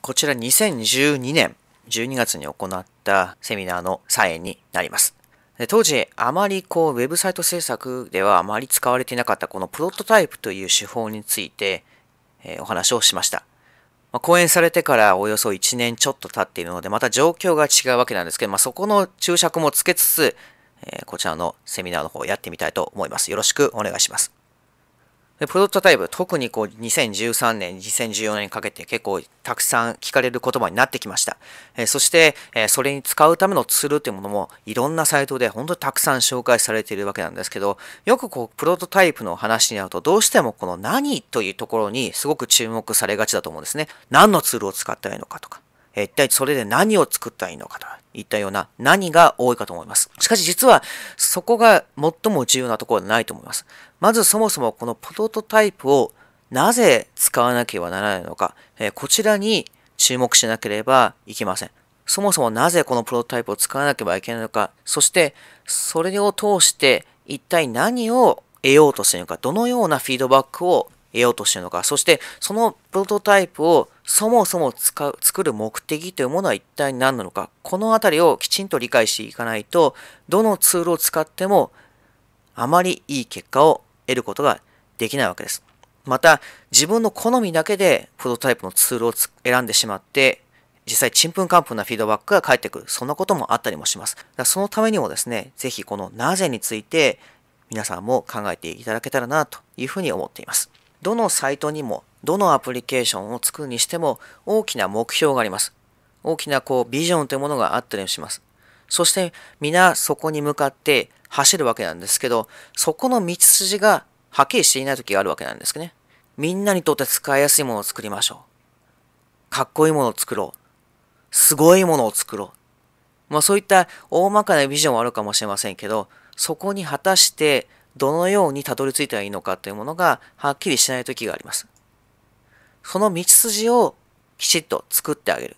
こちら2012年12月に行ったセミナーの際になります。で当時、あまりこう、ウェブサイト制作ではあまり使われていなかったこのプロトタイプという手法について、えー、お話をしました。まあ、講演されてからおよそ1年ちょっと経っているので、また状況が違うわけなんですけど、まあ、そこの注釈もつけつつ、えー、こちらのセミナーの方をやってみたいと思います。よろしくお願いします。でプロトタイプ、特にこう2013年、2014年にかけて結構たくさん聞かれる言葉になってきました。えー、そして、えー、それに使うためのツールっていうものもいろんなサイトで本当にたくさん紹介されているわけなんですけど、よくこうプロトタイプの話になるとどうしてもこの何というところにすごく注目されがちだと思うんですね。何のツールを使ったらいいのかとか。え一体それで何を作ったらいいのかといったような何が多いかと思います。しかし実はそこが最も重要なところではないと思います。まずそもそもこのプロトタイプをなぜ使わなければならないのか、えこちらに注目しなければいけません。そもそもなぜこのプロトタイプを使わなければいけないのか、そしてそれを通して一体何を得ようとしているのか、どのようなフィードバックを得ようとしているのか、そしてそのプロトタイプをそもそも使う、作る目的というものは一体何なのか、このあたりをきちんと理解していかないと、どのツールを使っても、あまりいい結果を得ることができないわけです。また、自分の好みだけでプロトタイプのツールを選んでしまって、実際、ちんぷんかんぷんなフィードバックが返ってくる。そんなこともあったりもします。だそのためにもですね、ぜひこのなぜについて皆さんも考えていただけたらなというふうに思っています。どのサイトにもどのアプリケーションを作るにしても大きな目標があります。大きなこうビジョンというものがあったりします。そして皆そこに向かって走るわけなんですけど、そこの道筋がはっきりしていない時があるわけなんですね。みんなにとって使いやすいものを作りましょう。かっこいいものを作ろう。すごいものを作ろう。まあそういった大まかなビジョンはあるかもしれませんけど、そこに果たしてどのようにたどり着いたらいいのかというものがはっきりしない時があります。その道筋をきちっと作ってあげる。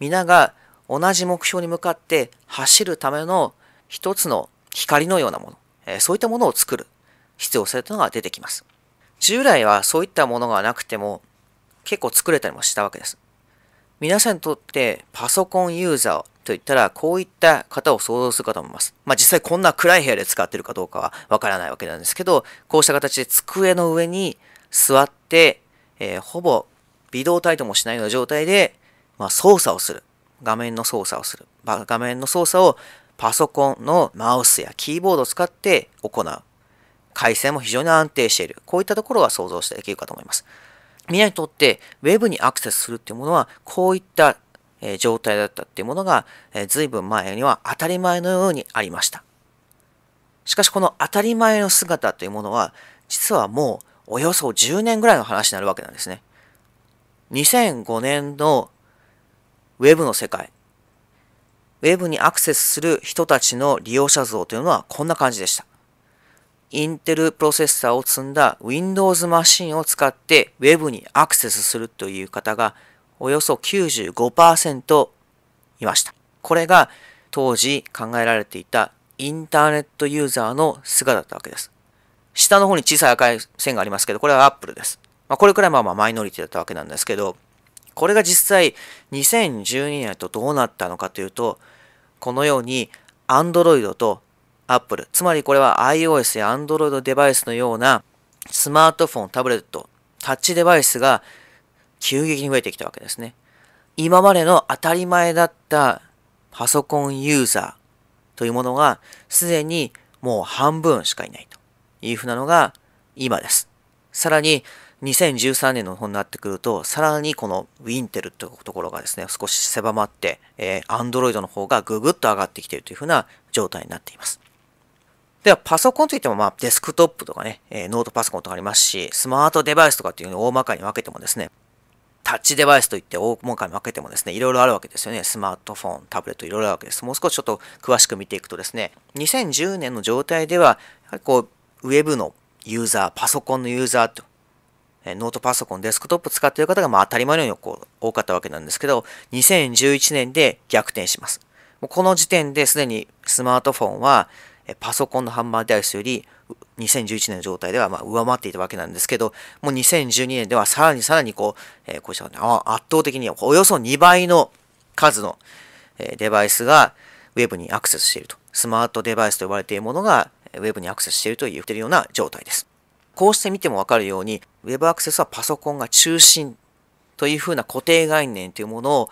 皆が同じ目標に向かって走るための一つの光のようなもの、えそういったものを作る必要性というのが出てきます。従来はそういったものがなくても結構作れたりもしたわけです。皆さんにとってパソコンユーザーといったらこういった方を想像するかと思います。まあ実際こんな暗い部屋で使ってるかどうかはわからないわけなんですけど、こうした形で机の上に座ってえー、ほぼ微動体ともしないような状態で、まあ、操作をする。画面の操作をする。画面の操作をパソコンのマウスやキーボードを使って行う。回線も非常に安定している。こういったところは想像してできるかと思います。皆にとって Web にアクセスするっていうものは、こういった状態だったっていうものが、随分前には当たり前のようにありました。しかしこの当たり前の姿というものは、実はもうおよそ10年ぐらいの話になるわけなんですね。2005年のウェブの世界。ウェブにアクセスする人たちの利用者像というのはこんな感じでした。インテルプロセッサーを積んだ Windows マシンを使って Web にアクセスするという方がおよそ95%いました。これが当時考えられていたインターネットユーザーの姿だったわけです。下の方に小さい赤い線がありますけど、これは Apple です。まあ、これくらいまあまあマイノリティだったわけなんですけど、これが実際2012年とどうなったのかというと、このように Android と Apple、つまりこれは iOS や Android デバイスのようなスマートフォン、タブレット、タッチデバイスが急激に増えてきたわけですね。今までの当たり前だったパソコンユーザーというものがすでにもう半分しかいないと。いうふうなのが今です。さらに、2013年の方になってくると、さらにこのウィンテルというところがですね、少し狭まって、えー、Android の方がぐぐっと上がってきているというふうな状態になっています。では、パソコンといっても、まあ、デスクトップとかね、えー、ノートパソコンとかありますし、スマートデバイスとかっていうのを大まかに分けてもですね、タッチデバイスといって大まかに分けてもですね、いろいろあるわけですよね。スマートフォン、タブレット、いろいろあるわけです。もう少しちょっと詳しく見ていくとですね、2010年の状態では、やはりこう、ウェブのユーザー、パソコンのユーザーと、ノートパソコン、デスクトップ使っている方がまあ当たり前のようにこう多かったわけなんですけど、2011年で逆転します。もうこの時点ですでにスマートフォンはパソコンの販売台数より2011年の状態ではま上回っていたわけなんですけど、もう2012年ではさらにさらにこう、えー、こうした圧倒的におよそ2倍の数のデバイスがウェブにアクセスしていると。スマートデバイスと呼ばれているものが Web にアクセスしていると言っているような状態です。こうして見てもわかるように Web アクセスはパソコンが中心というふうな固定概念というものを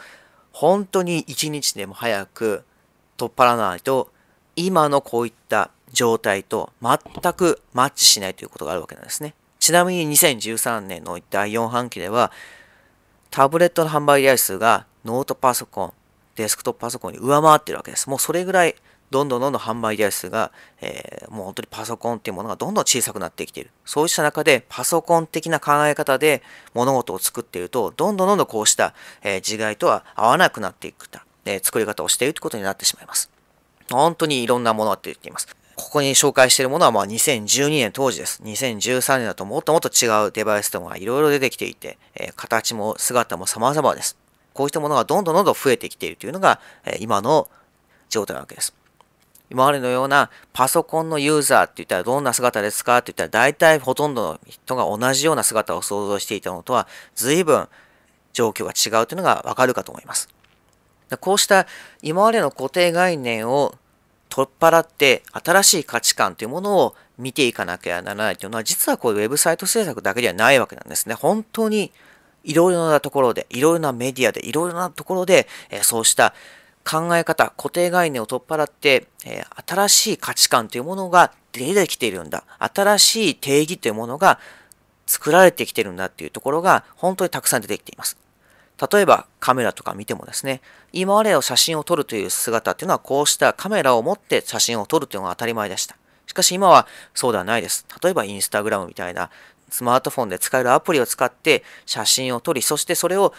本当に一日でも早く取っ払わないと今のこういった状態と全くマッチしないということがあるわけなんですね。ちなみに2013年の第4半期ではタブレットの販売台数がノートパソコン、デスクトップパソコンに上回ってるわけです。もうそれぐらいどんどんどんどん販売台数が、えー、もう本当にパソコンっていうものがどんどん小さくなってきている。そうした中で、パソコン的な考え方で物事を作っていると、どんどんどんどんこうした、えー、時代とは合わなくなっていくた、えー、作り方をしているということになってしまいます。本当にいろんなものが出てきます。ここに紹介しているものはまあ2012年当時です。2013年だともっともっと違うデバイスとかいろいろ出てきていて、えー、形も姿も様々です。こうしたものがどんどんどんどん増えてきているというのが、えー、今の状態なわけです。今までのようなパソコンのユーザーって言ったらどんな姿ですかって言ったら大体ほとんどの人が同じような姿を想像していたのとは随分状況が違うというのがわかるかと思います。こうした今までの固定概念を取っ払って新しい価値観というものを見ていかなきゃならないというのは実はこういうウェブサイト制作だけではないわけなんですね。本当にいろいろなところで、いろいろなメディアで、いろいろなところで、えそうした考え方、固定概念を取っ払って、えー、新しい価値観というものが出てきているんだ。新しい定義というものが作られてきてるんだっていうところが本当にたくさん出てきています。例えばカメラとか見てもですね、今までの写真を撮るという姿っていうのはこうしたカメラを持って写真を撮るというのが当たり前でした。しかし今はそうではないです。例えばインスタグラムみたいなスマートフォンで使えるアプリを使って写真を撮り、そしてそれを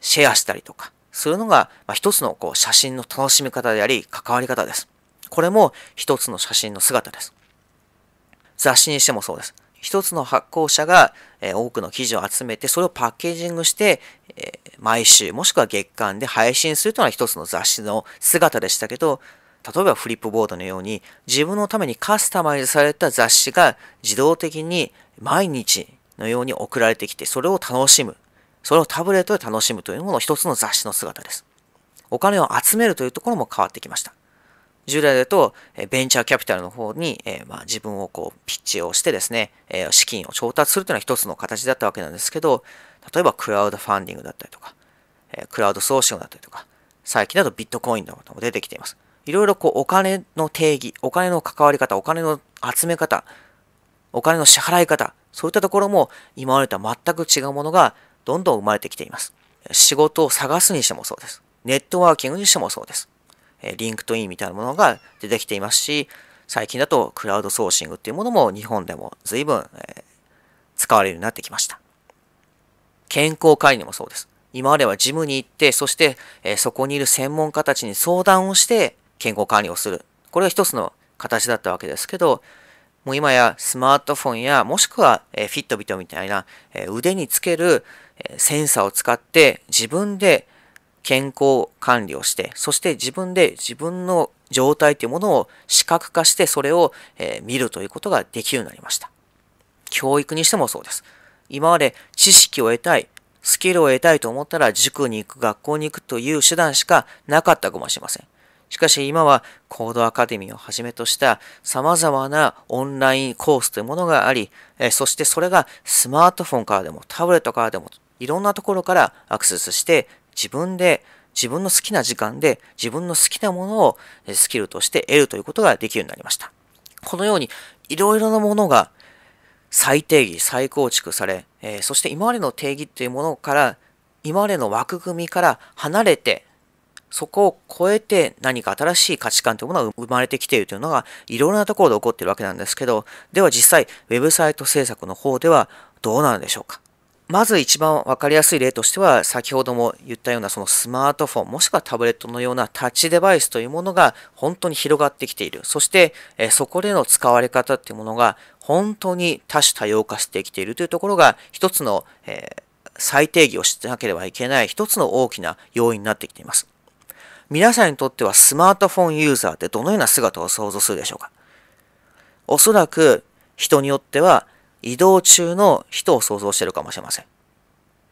シェアしたりとか、するのが、まあ、一つのこう写真の楽しみ方であり、関わり方です。これも一つの写真の姿です。雑誌にしてもそうです。一つの発行者が、え多くの記事を集めて、それをパッケージングして、え毎週もしくは月間で配信するというのは一つの雑誌の姿でしたけど、例えばフリップボードのように自分のためにカスタマイズされた雑誌が自動的に毎日のように送られてきてそれを楽しむそれをタブレットで楽しむというものを一つの雑誌の姿です。お金を集めるというところも変わってきました。従来だと、ベンチャーキャピタルの方に、えまあ、自分をこう、ピッチをしてですね、え資金を調達するというのは一つの形だったわけなんですけど、例えばクラウドファンディングだったりとか、えクラウドソーシングだったりとか、最近だとビットコインのことも出てきています。いろいろこう、お金の定義、お金の関わり方、お金の集め方、お金の支払い方、そういったところも今までとは全く違うものがどんどん生まれてきています。仕事を探すにしてもそうです。ネットワーキングにしてもそうです。リンクトインみたいなものが出てきていますし、最近だとクラウドソーシングっていうものも日本でも随分、使われるようになってきました。健康管理もそうです。今まではジムに行って、そして、えそこにいる専門家たちに相談をして健康管理をする。これは一つの形だったわけですけど、もう今やスマートフォンやもしくは、えフィットビットみたいな、え腕につける、センサーを使って自分で健康管理をして、そして自分で自分の状態というものを視覚化してそれを見るということができるようになりました。教育にしてもそうです。今まで知識を得たい、スキルを得たいと思ったら塾に行く、学校に行くという手段しかなかったかもしれません。しかし今はコードアカデミーをはじめとした様々なオンラインコースというものがあり、そしてそれがスマートフォンからでもタブレットからでもいろんなところからアクセスして自分で自分の好きな時間で自分の好きなものをスキルとして得るということができるようになりました。このようにいろいろなものが再定義、再構築され、えー、そして今までの定義というものから、今までの枠組みから離れて、そこを超えて何か新しい価値観というものが生まれてきているというのがいろいろなところで起こっているわけなんですけど、では実際、ウェブサイト制作の方ではどうなんでしょうかまず一番わかりやすい例としては、先ほども言ったようなそのスマートフォン、もしくはタブレットのようなタッチデバイスというものが本当に広がってきている。そして、えそこでの使われ方というものが本当に多種多様化してきているというところが、一つの、えー、最定義をしてなければいけない一つの大きな要因になってきています。皆さんにとってはスマートフォンユーザーってどのような姿を想像するでしょうかおそらく人によっては移動中の人を想像しているかもしれません。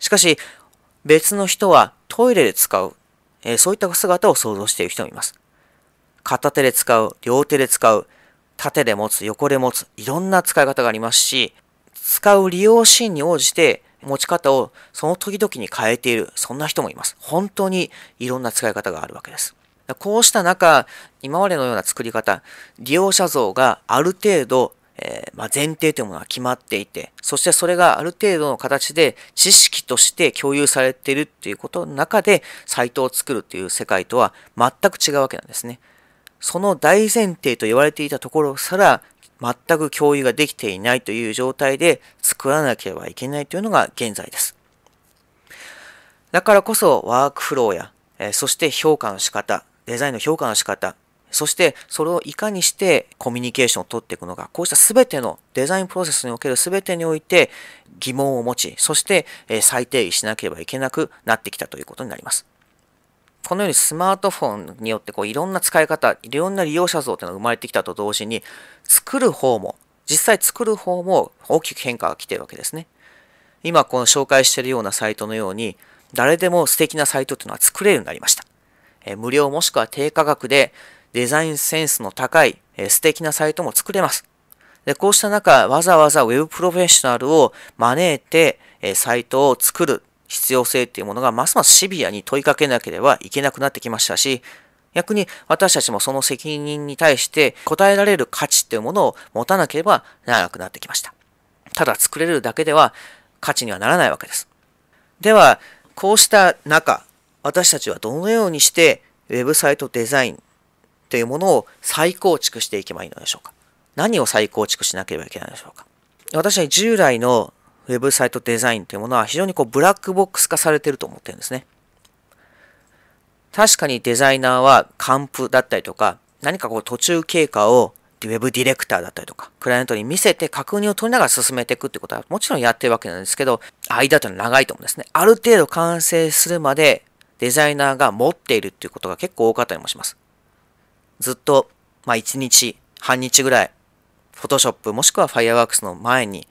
しかし、別の人はトイレで使う、えー、そういった姿を想像している人もいます。片手で使う、両手で使う、縦で持つ、横で持つ、いろんな使い方がありますし、使う利用シーンに応じて持ち方をその時々に変えている、そんな人もいます。本当にいろんな使い方があるわけです。こうした中、今までのような作り方、利用者像がある程度えー、まあ、前提というものが決まっていて、そしてそれがある程度の形で知識として共有されているっていうことの中でサイトを作るという世界とは全く違うわけなんですね。その大前提と言われていたところさら全く共有ができていないという状態で作らなければいけないというのが現在です。だからこそワークフローや、えー、そして評価の仕方、デザインの評価の仕方、そしてそれをいかにしてコミュニケーションをとっていくのか、こうした全てのデザインプロセスにおける全てにおいて疑問を持ち、そして再定義しなければいけなくなってきたということになります。このようにスマートフォンによってこういろんな使い方、いろんな利用者像というのが生まれてきたと同時に、作る方も、実際作る方も大きく変化が来ているわけですね。今この紹介しているようなサイトのように、誰でも素敵なサイトというのは作れるようになりました。無料もしくは低価格でデザインセンスの高い、えー、素敵なサイトも作れます。で、こうした中、わざわざ Web プロフェッショナルを招いて、えサイトを作る必要性っていうものがますますシビアに問いかけなければいけなくなってきましたし、逆に私たちもその責任に対して答えられる価値っていうものを持たなければならなくなってきました。ただ作れるだけでは価値にはならないわけです。では、こうした中、私たちはどのようにしてウェブサイトデザインというものを再構築していけばいいのでしょうか何を再構築しなければいけないでしょうか私は従来のウェブサイトデザインというものは非常にこうブラックボックス化されていると思ってるんですね。確かにデザイナーは還付だったりとか、何かこう途中経過をウェブディレクターだったりとか、クライアントに見せて確認を取りながら進めていくってことはもちろんやってるわけなんですけど、間というのは長いと思うんですね。ある程度完成するまでデザイナーが持っているっていうことが結構多かったりもします。ずっと、まあ、一日、半日ぐらい、フォトショップもしくはファイアワークスの前に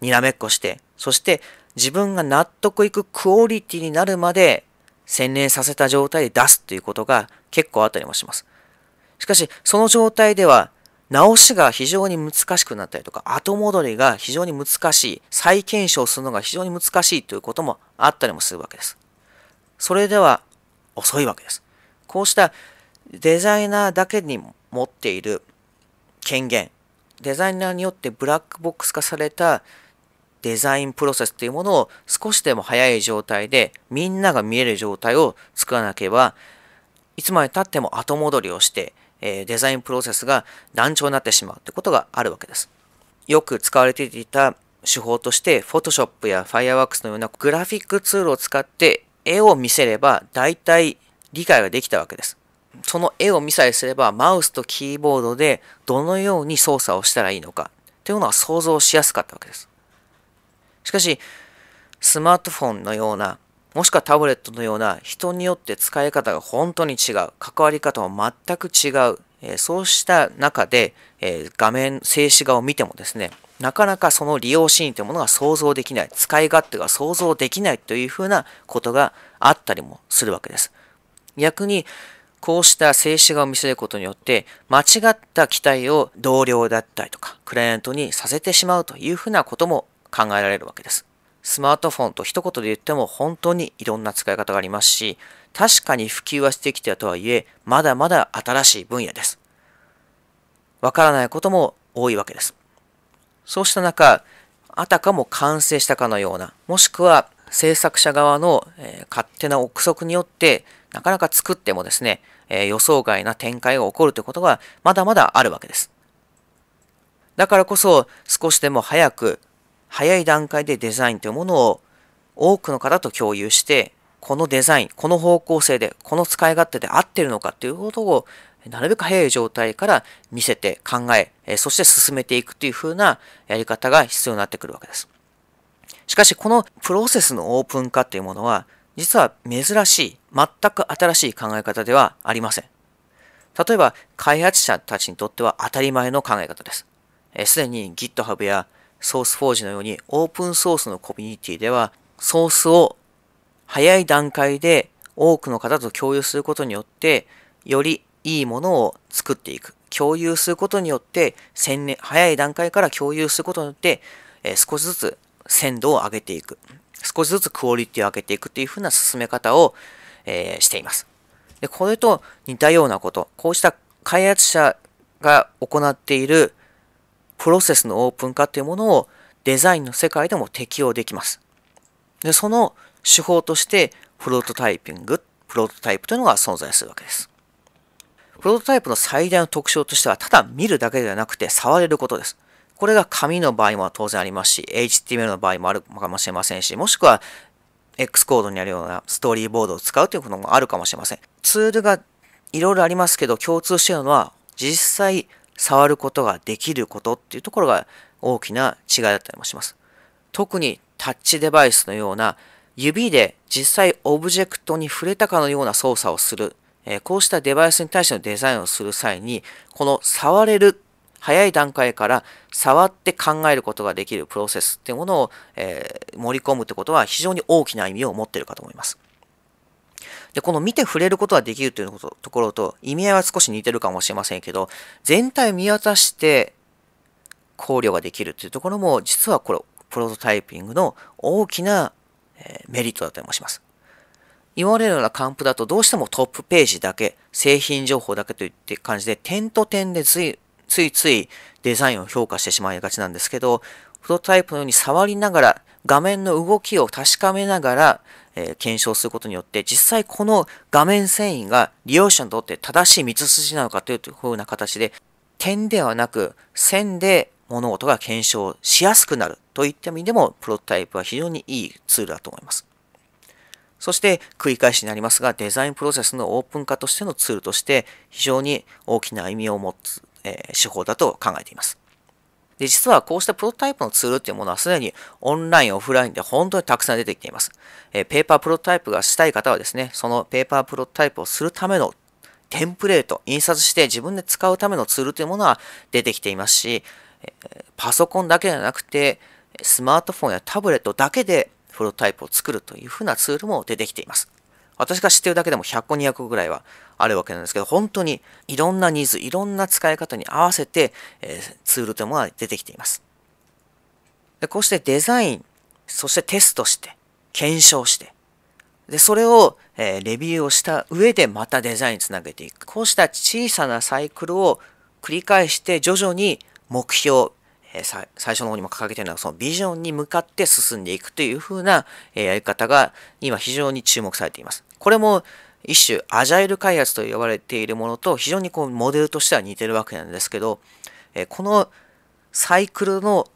にらめっこして、そして自分が納得いくクオリティになるまで洗練させた状態で出すということが結構あったりもします。しかし、その状態では直しが非常に難しくなったりとか、後戻りが非常に難しい、再検証するのが非常に難しいということもあったりもするわけです。それでは遅いわけです。こうしたデザイナーだけに持っている権限デザイナーによってブラックボックス化されたデザインプロセスというものを少しでも早い状態でみんなが見える状態を作らなければいつまでたっても後戻りをして、えデザインプロセスが難聴になってしまうということがあるわけです。よく使われていた手法として Photoshop やファイアワックスのようなグラフィックツールを使って絵を見せれば大体理解ができたわけです。その絵を見さえすればマウスとキーボードでどのように操作をしたらいいのかというのは想像しやすかったわけです。しかし、スマートフォンのような、もしくはタブレットのような人によって使い方が本当に違う、関わり方も全く違う、えー、そうした中で、えー、画面、静止画を見てもですね、なかなかその利用シーンというものが想像できない、使い勝手が想像できないというふうなことがあったりもするわけです。逆にこうした静止画を見せることによって、間違った期待を同僚だったりとか、クライアントにさせてしまうというふうなことも考えられるわけです。スマートフォンと一言で言っても本当にいろんな使い方がありますし、確かに普及はしてきたとはいえ、まだまだ新しい分野です。わからないことも多いわけです。そうした中、あたかも完成したかのような、もしくは制作者側の、勝手な憶測によってなかなか作ってもですね、えー、予想外な展開が起こるということがまだまだあるわけです。だからこそ少しでも早く、早い段階でデザインというものを多くの方と共有して、このデザイン、この方向性で、この使い勝手で合ってるのかということをなるべく早い状態から見せて考え、そして進めていくというふうなやり方が必要になってくるわけです。しかし、このプロセスのオープン化というものは、実は珍しい、全く新しい考え方ではありません。例えば、開発者たちにとっては当たり前の考え方です。すでに GitHub や SourceForge のようにオープンソースのコミュニティでは、ソースを早い段階で多くの方と共有することによって、よりいいものを作っていく。共有することによって、早い段階から共有することによって、少しずつ鮮度を上げていく。少しずつクオリティを上げていくというふうな進め方を、えー、しています。で、これと似たようなこと、こうした開発者が行っているプロセスのオープン化というものをデザインの世界でも適用できます。で、その手法としてプロトタイピング、プロトタイプというのが存在するわけです。プロトタイプの最大の特徴としては、ただ見るだけではなくて触れることです。これが紙の場合も当然ありますし、HTML の場合もあるかもしれませんし、もしくは X コードにあるようなストーリーボードを使うということもあるかもしれません。ツールがいろいろありますけど、共通しているのは、実際触ることができることっていうところが大きな違いだったりもします。特にタッチデバイスのような指で実際オブジェクトに触れたかのような操作をする、えこうしたデバイスに対してのデザインをする際に、この触れる早い段階から触って考えることができるプロセスっていうものを、えー、盛り込むってことは非常に大きな意味を持っているかと思います。で、この見て触れることができるというとところと意味合いは少し似てるかもしれませんけど、全体を見渡して考慮ができるというところも、実はこれ、プロトタイピングの大きな、えメリットだったりもします。言われのようなカンプだとどうしてもトップページだけ、製品情報だけといって感じで点と点でずいついついデザインを評価してしまいがちなんですけど、プロトタイプのように触りながら、画面の動きを確かめながら、えー、検証することによって、実際この画面遷移が利用者にとって正しい道筋なのかというふうな形で、点ではなく線で物事が検証しやすくなるといった意味でも、プロトタイプは非常にいいツールだと思います。そして繰り返しになりますが、デザインプロセスのオープン化としてのツールとして非常に大きな意味を持つえ手法だと考えています。で、実はこうしたプロトタイプのツールっていうものはすでにオンライン、オフラインで本当にたくさん出てきています。えペーパープロトタイプがしたい方はですね、そのペーパープロトタイプをするためのテンプレート、印刷して自分で使うためのツールというものは出てきていますし、パソコンだけじゃなくて、スマートフォンやタブレットだけでプロトタイプを作るというふうなツールも出てきています。私が知ってるだけでも100個200個ぐらいはあるわけなんですけど、本当にいろんなニーズ、いろんな使い方に合わせて、えー、ツールというものが出てきています。でこうしてデザイン、そしてテストして、検証して、で、それを、えー、レビューをした上でまたデザインにつなげていく。こうした小さなサイクルを繰り返して徐々に目標、え最初の方にも掲げているのは、そのビジョンに向かって進んでいくというふうな、えやり方が今非常に注目されています。これも一種アジャイル開発と呼ばれているものと非常にこうモデルとしては似てるわけなんですけど、えこのサイクルの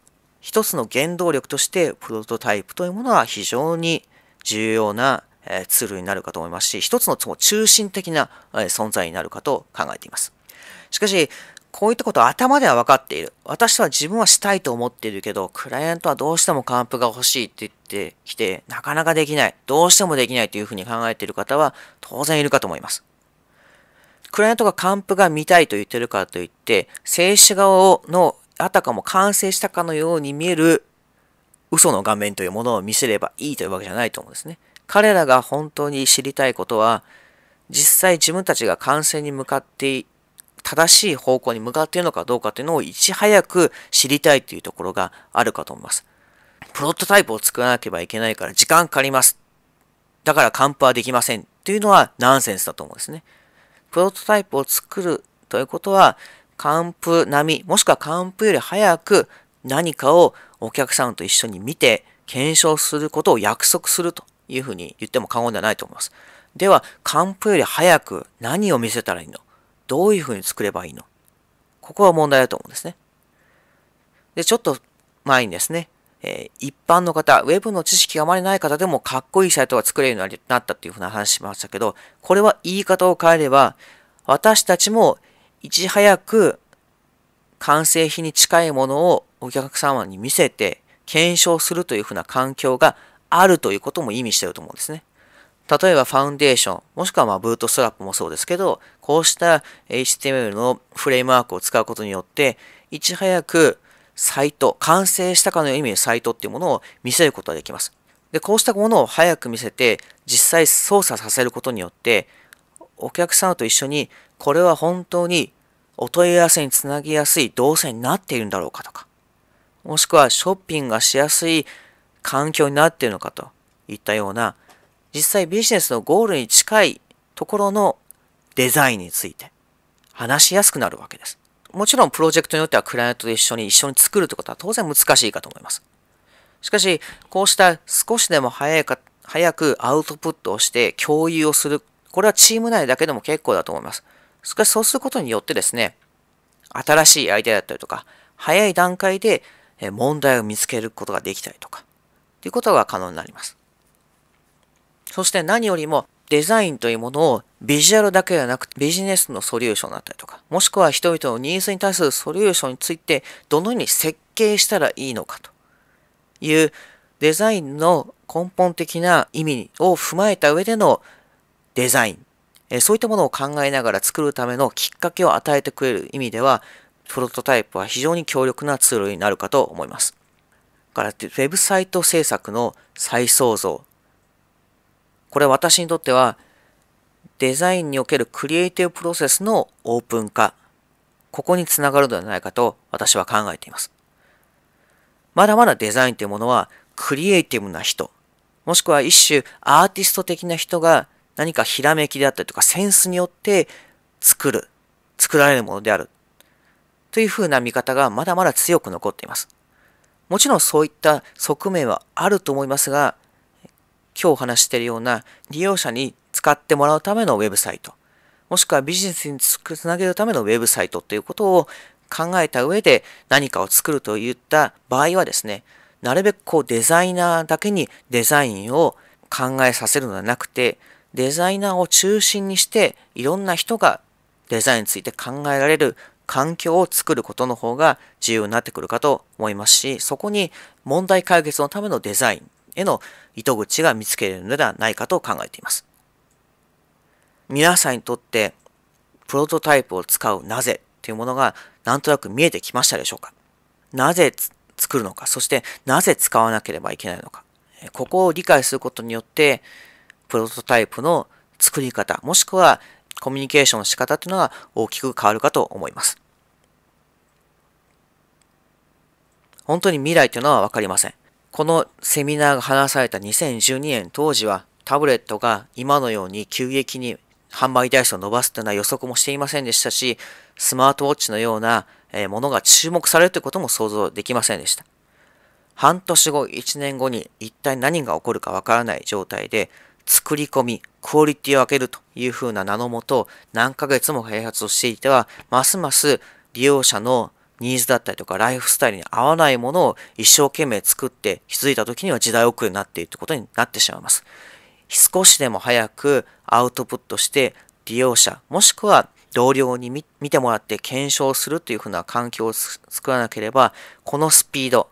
一つの原動力としてプロトタイプというものは非常に重要なツールになるかと思いますし、一つの中心的な存在になるかと考えています。しかし、こういったことは頭では分かっている。私は自分はしたいと思っているけど、クライアントはどうしても還付が欲しいって言ってきて、なかなかできない。どうしてもできないというふうに考えている方は当然いるかと思います。クライアントが還付が見たいと言ってるからといって、静止画のあたかも完成したかのように見える嘘の画面というものを見せればいいというわけじゃないと思うんですね。彼らが本当に知りたいことは、実際自分たちが完成に向かって正しい方向に向かっているのかどうかというのをいち早く知りたいというところがあるかと思います。プロトタイプを作らなければいけないから時間かかります。だからカンプはできませんというのはナンセンスだと思うんですね。プロトタイプを作るということは、カンプ並み、もしくはカンプより早く何かをお客さんと一緒に見て検証することを約束するというふうに言っても過言ではないと思います。では、カンプより早く何を見せたらいいのどういうふうに作ればいいのここが問題だと思うんですね。で、ちょっと前にですね、えー、一般の方、ウェブの知識があまりない方でもかっこいいサイトが作れるようになったっていうふうな話しましたけど、これは言い方を変えれば、私たちもいち早く完成品に近いものをお客様に見せて検証するというふうな環境があるということも意味してると思うんですね。例えばファウンデーション、もしくはまブートストラップもそうですけど、こうした HTML のフレームワークを使うことによって、いち早くサイト、完成したかの意味でサイトっていうものを見せることができます。で、こうしたものを早く見せて、実際操作させることによって、お客さんと一緒に、これは本当にお問い合わせにつなぎやすい動線になっているんだろうかとか、もしくはショッピングがしやすい環境になっているのかといったような実際ビジネスのゴールに近いところのデザインについて話しやすくなるわけです。もちろんプロジェクトによってはクライアントと一緒に一緒に作るということは当然難しいかと思います。しかし、こうした少しでも早いか、早くアウトプットをして共有をする。これはチーム内だけでも結構だと思います。しかしそうすることによってですね、新しいアイデアだったりとか、早い段階で問題を見つけることができたりとか、ということが可能になります。そして何よりもデザインというものをビジュアルだけではなくビジネスのソリューションだったりとか、もしくは人々のニーズに対するソリューションについてどのように設計したらいいのかというデザインの根本的な意味を踏まえた上でのデザイン、えそういったものを考えながら作るためのきっかけを与えてくれる意味では、プロトタイプは非常に強力なツールになるかと思います。から、ウェブサイト制作の再創造これ私にとってはデザインにおけるクリエイティブプロセスのオープン化、ここにつながるのではないかと私は考えています。まだまだデザインというものはクリエイティブな人、もしくは一種アーティスト的な人が何かひらめきであったりとかセンスによって作る、作られるものである。というふうな見方がまだまだ強く残っています。もちろんそういった側面はあると思いますが、今日話しているような利用者に使ってもらうためのウェブサイト、もしくはビジネスにつなげるためのウェブサイトということを考えた上で何かを作るといった場合はですね、なるべくこうデザイナーだけにデザインを考えさせるのではなくて、デザイナーを中心にしていろんな人がデザインについて考えられる環境を作ることの方が重要になってくるかと思いますし、そこに問題解決のためのデザインへの糸口が見つけれるのではないかと考えています。皆さんにとってプロトタイプを使うなぜというものがなんとなく見えてきましたでしょうかなぜ作るのか、そしてなぜ使わなければいけないのか。ここを理解することによって、プロトタイプの作り方、もしくはコミュニケーションの仕方というのが大きく変わるかと思います。本当に未来というのはわかりません。このセミナーが話された2012年当時はタブレットが今のように急激に販売台数を伸ばすというのは予測もしていませんでしたし、スマートウォッチのようなものが注目されるということも想像できませんでした。半年後、1年後に一体何が起こるかわからない状態で、作り込み、クオリティを上げるというふうな名のもと、何ヶ月も開発をしていては、ますます利用者のニーズだったりとかライフスタイルに合わないものを一生懸命作って気づいた時には時代遅れになっているということになってしまいます。少しでも早くアウトプットして利用者もしくは同僚に見てもらって検証するというふうな環境を作らなければこのスピード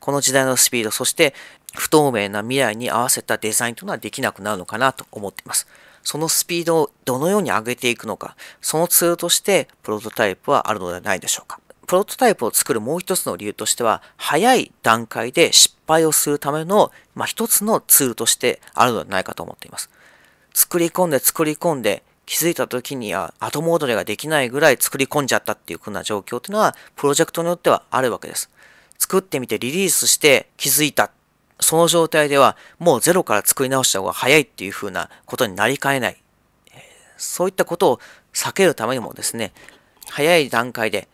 この時代のスピードそして不透明な未来に合わせたデザインというのはできなくなるのかなと思っています。そのスピードをどのように上げていくのか、そのツールとしてプロトタイプはあるのではないでしょうか。プロトタイプを作るもう一つの理由としては、早い段階で失敗をするための、まあ、一つのツールとしてあるのではないかと思っています。作り込んで作り込んで、気づいた時には後戻りができないぐらい作り込んじゃったっていう風な状況っていうのは、プロジェクトによってはあるわけです。作ってみてリリースして気づいた。その状態では、もうゼロから作り直した方が早いっていう風なことになりかねない。そういったことを避けるためにもですね、早い段階で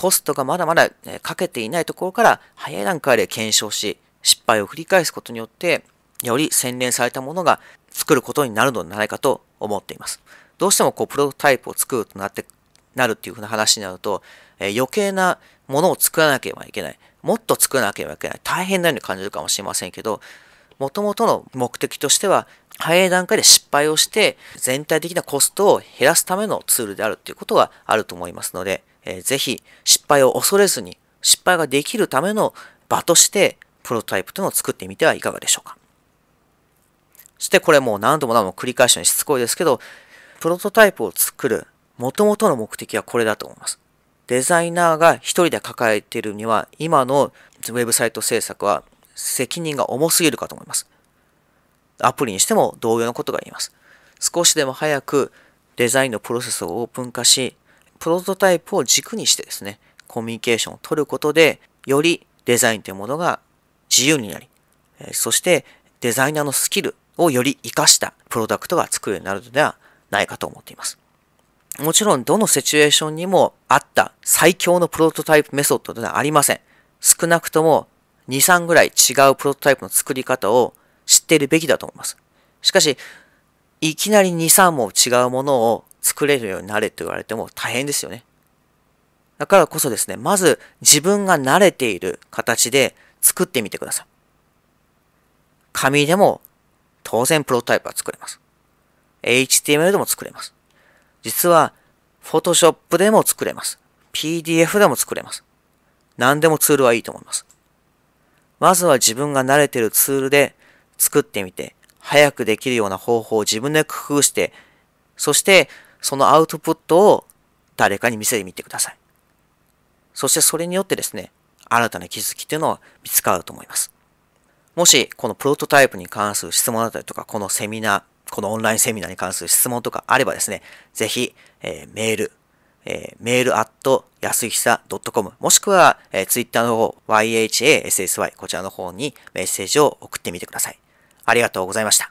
コストがまだまだかけていないところから早い段階で検証し、失敗を繰り返すことによって、より洗練されたものが作ることになるのではないかと思っています。どうしてもこうプロトタイプを作るとなって、なるっていうふうな話になると、えー、余計なものを作らなければいけない。もっと作らなければいけない。大変なように感じるかもしれませんけど、もともとの目的としては、早い段階で失敗をして、全体的なコストを減らすためのツールであるっていうことがあると思いますので、えー、ぜひ失敗を恐れずに失敗ができるための場としてプロトタイプというのを作ってみてはいかがでしょうか。そしてこれもう何度も何度も繰り返しにしつこいですけど、プロトタイプを作る元々の目的はこれだと思います。デザイナーが一人で抱えているには、今のウェブサイト制作は責任が重すぎるかと思います。アプリにしても同様のことが言えます。少しでも早くデザインのプロセスをオープン化し、プロトタイプを軸にしてですね、コミュニケーションを取ることで、よりデザインというものが自由になり、そしてデザイナーのスキルをより活かしたプロダクトが作るようになるのではないかと思っています。もちろんどのシチュエーションにもあった最強のプロトタイプメソッドではありません。少なくとも2、3ぐらい違うプロトタイプの作り方を知っているべきだと思います。しかし、いきなり2、3も違うものを作れるようになれと言われても大変ですよね。だからこそですね、まず自分が慣れている形で作ってみてください。紙でも当然プロタイプは作れます。HTML でも作れます。実は Photoshop でも作れます。PDF でも作れます。何でもツールはいいと思います。まずは自分が慣れてるツールで作ってみて、早くできるような方法を自分で工夫して、そしてそのアウトプットを誰かに見せてみてください。そしてそれによってですね、新たな気づきというのを見つかると思います。もし、このプロトタイプに関する質問だったりとか、このセミナー、このオンラインセミナーに関する質問とかあればですね、ぜひ、えー、メール、えー、メールアット安久ひさ .com もしくは、えー、Twitter の方 YHASSY こちらの方にメッセージを送ってみてください。ありがとうございました。